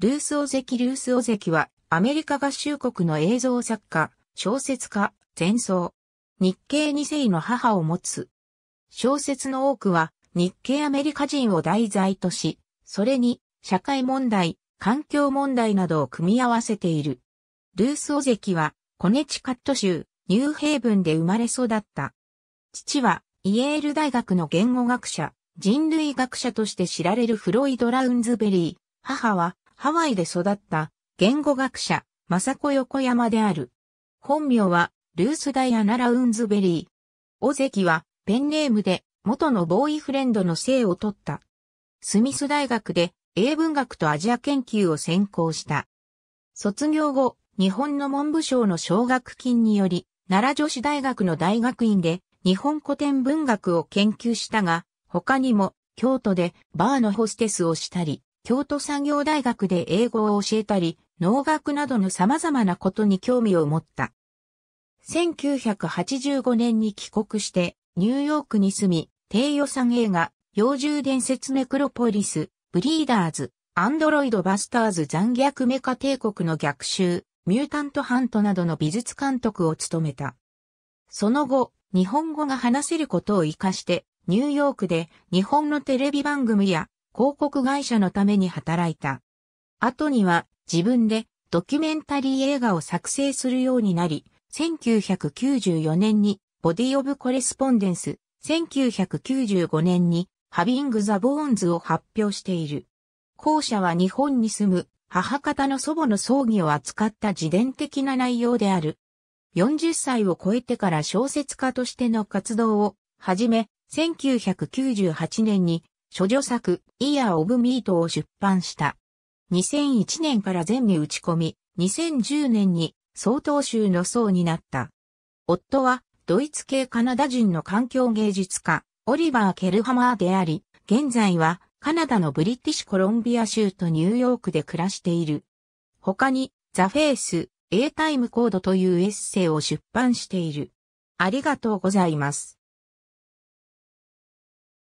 ルースオゼキ・ルースオゼキは、アメリカ合衆国の映像作家、小説家、前奏。日系二世の母を持つ。小説の多くは、日系アメリカ人を題材とし、それに、社会問題、環境問題などを組み合わせている。ルースオゼキは、コネチカット州、ニューヘイブンで生まれ育った。父は、イエール大学の言語学者、人類学者として知られるフロイド・ラウンズベリー。母は、ハワイで育った言語学者、雅子横山である。本名は、ルース・ダイアナ・ラウンズベリー。尾関は、ペンネームで、元のボーイフレンドの姓を取った。スミス大学で、英文学とアジア研究を専攻した。卒業後、日本の文部省の奨学金により、奈良女子大学の大学院で、日本古典文学を研究したが、他にも、京都でバーのホステスをしたり、京都産業大学で英語を教えたり、農学などの様々なことに興味を持った。1985年に帰国して、ニューヨークに住み、低予算映画、幼獣伝説ネクロポリス、ブリーダーズ、アンドロイドバスターズ残虐メカ帝国の逆襲、ミュータントハントなどの美術監督を務めた。その後、日本語が話せることを活かして、ニューヨークで日本のテレビ番組や広告会社のために働いた。後には自分でドキュメンタリー映画を作成するようになり、1994年にボディオブコレスポンデンス、1995年にハビング・ザ・ボーンズを発表している。後者は日本に住む母方の祖母の葬儀を扱った自伝的な内容である。40歳を超えてから小説家としての活動を始め、1998年に処女作、イヤー・オブ・ミートを出版した。2001年から全に打ち込み、2010年に総統州の層になった。夫は、ドイツ系カナダ人の環境芸術家、オリバー・ケルハマーであり、現在は、カナダのブリティッシュコロンビア州とニューヨークで暮らしている。他に、ザ・フェイス、エータイムコードというエッセイを出版している。ありがとうございます。